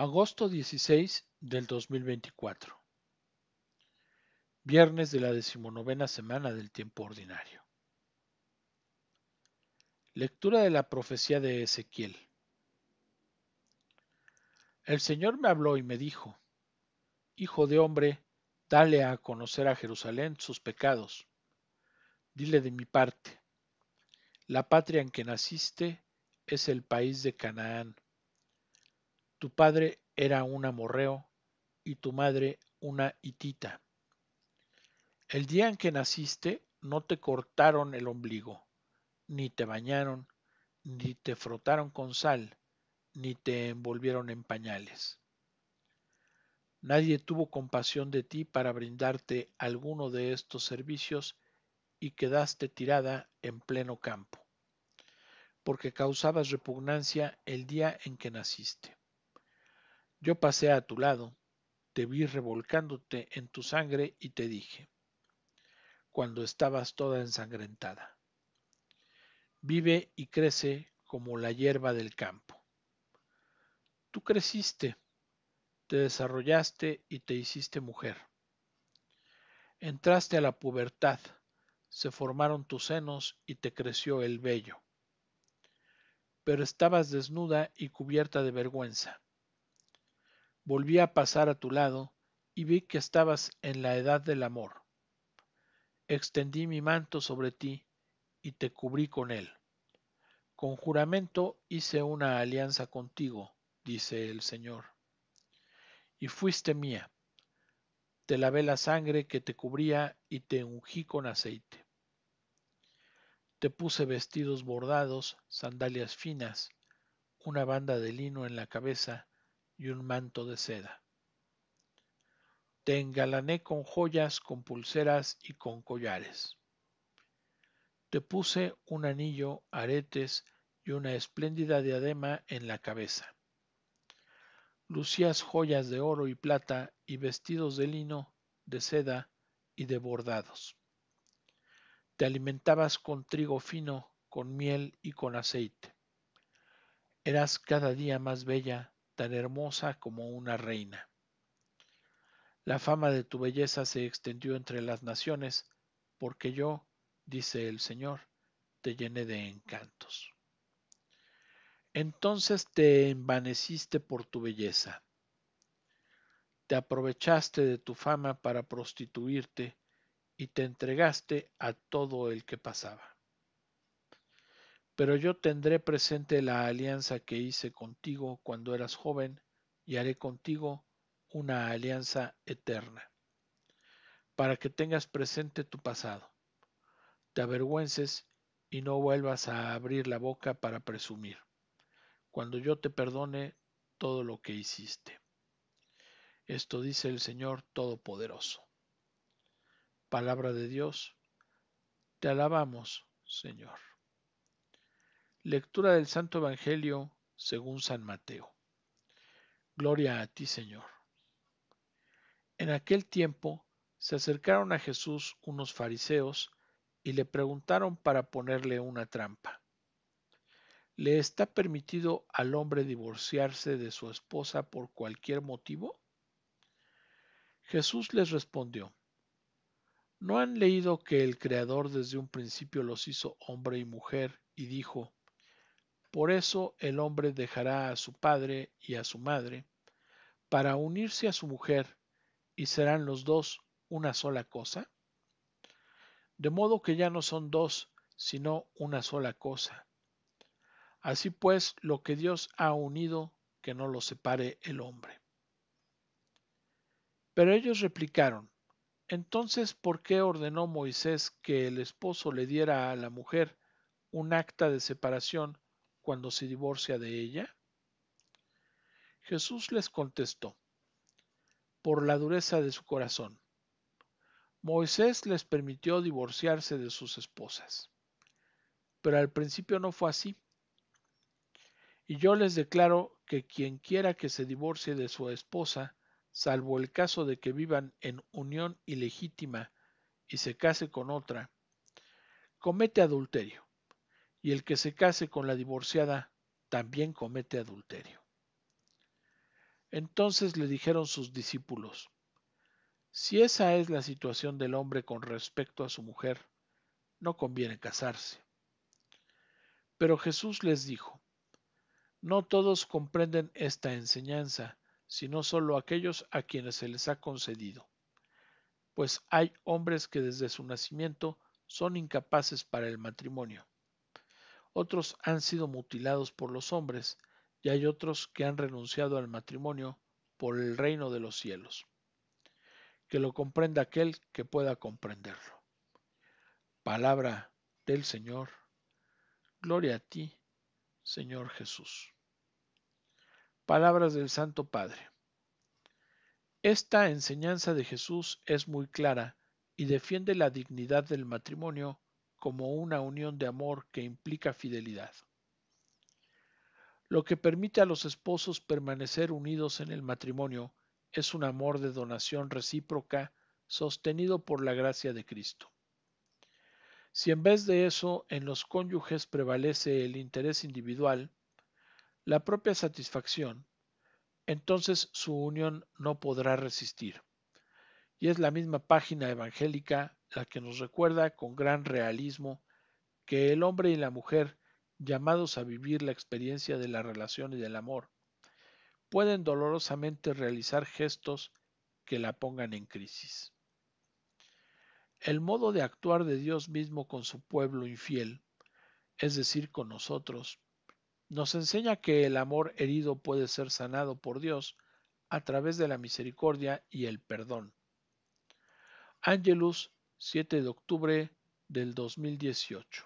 Agosto 16 del 2024. Viernes de la decimonovena semana del tiempo ordinario. Lectura de la profecía de Ezequiel. El Señor me habló y me dijo, Hijo de hombre, dale a conocer a Jerusalén sus pecados. Dile de mi parte, la patria en que naciste es el país de Canaán tu padre era un amorreo y tu madre una hitita. El día en que naciste no te cortaron el ombligo, ni te bañaron, ni te frotaron con sal, ni te envolvieron en pañales. Nadie tuvo compasión de ti para brindarte alguno de estos servicios y quedaste tirada en pleno campo, porque causabas repugnancia el día en que naciste. Yo pasé a tu lado, te vi revolcándote en tu sangre y te dije, cuando estabas toda ensangrentada, vive y crece como la hierba del campo. Tú creciste, te desarrollaste y te hiciste mujer. Entraste a la pubertad, se formaron tus senos y te creció el vello. Pero estabas desnuda y cubierta de vergüenza Volví a pasar a tu lado y vi que estabas en la edad del amor. Extendí mi manto sobre ti y te cubrí con él. Con juramento hice una alianza contigo, dice el Señor. Y fuiste mía. Te lavé la sangre que te cubría y te ungí con aceite. Te puse vestidos bordados, sandalias finas, una banda de lino en la cabeza y un manto de seda. Te engalané con joyas, con pulseras y con collares. Te puse un anillo, aretes y una espléndida diadema en la cabeza. Lucías joyas de oro y plata y vestidos de lino, de seda y de bordados. Te alimentabas con trigo fino, con miel y con aceite. Eras cada día más bella, tan hermosa como una reina. La fama de tu belleza se extendió entre las naciones, porque yo, dice el Señor, te llené de encantos. Entonces te envaneciste por tu belleza. Te aprovechaste de tu fama para prostituirte y te entregaste a todo el que pasaba pero yo tendré presente la alianza que hice contigo cuando eras joven y haré contigo una alianza eterna, para que tengas presente tu pasado, te avergüences y no vuelvas a abrir la boca para presumir, cuando yo te perdone todo lo que hiciste. Esto dice el Señor Todopoderoso. Palabra de Dios, te alabamos, Señor. Lectura del Santo Evangelio según San Mateo. Gloria a ti, Señor. En aquel tiempo se acercaron a Jesús unos fariseos y le preguntaron para ponerle una trampa. ¿Le está permitido al hombre divorciarse de su esposa por cualquier motivo? Jesús les respondió, ¿no han leído que el Creador desde un principio los hizo hombre y mujer y dijo, por eso el hombre dejará a su padre y a su madre, para unirse a su mujer, y serán los dos una sola cosa. De modo que ya no son dos, sino una sola cosa. Así pues, lo que Dios ha unido, que no lo separe el hombre. Pero ellos replicaron, entonces, ¿por qué ordenó Moisés que el esposo le diera a la mujer un acta de separación cuando se divorcia de ella? Jesús les contestó, por la dureza de su corazón. Moisés les permitió divorciarse de sus esposas, pero al principio no fue así. Y yo les declaro que quien quiera que se divorcie de su esposa, salvo el caso de que vivan en unión ilegítima y se case con otra, comete adulterio y el que se case con la divorciada también comete adulterio. Entonces le dijeron sus discípulos, si esa es la situación del hombre con respecto a su mujer, no conviene casarse. Pero Jesús les dijo, no todos comprenden esta enseñanza, sino solo aquellos a quienes se les ha concedido, pues hay hombres que desde su nacimiento son incapaces para el matrimonio otros han sido mutilados por los hombres, y hay otros que han renunciado al matrimonio por el reino de los cielos. Que lo comprenda aquel que pueda comprenderlo. Palabra del Señor. Gloria a ti, Señor Jesús. Palabras del Santo Padre. Esta enseñanza de Jesús es muy clara y defiende la dignidad del matrimonio como una unión de amor que implica fidelidad. Lo que permite a los esposos permanecer unidos en el matrimonio es un amor de donación recíproca sostenido por la gracia de Cristo. Si en vez de eso en los cónyuges prevalece el interés individual, la propia satisfacción, entonces su unión no podrá resistir. Y es la misma página evangélica la que nos recuerda con gran realismo que el hombre y la mujer, llamados a vivir la experiencia de la relación y del amor, pueden dolorosamente realizar gestos que la pongan en crisis. El modo de actuar de Dios mismo con su pueblo infiel, es decir, con nosotros, nos enseña que el amor herido puede ser sanado por Dios a través de la misericordia y el perdón. Angelus 7 de octubre del 2018.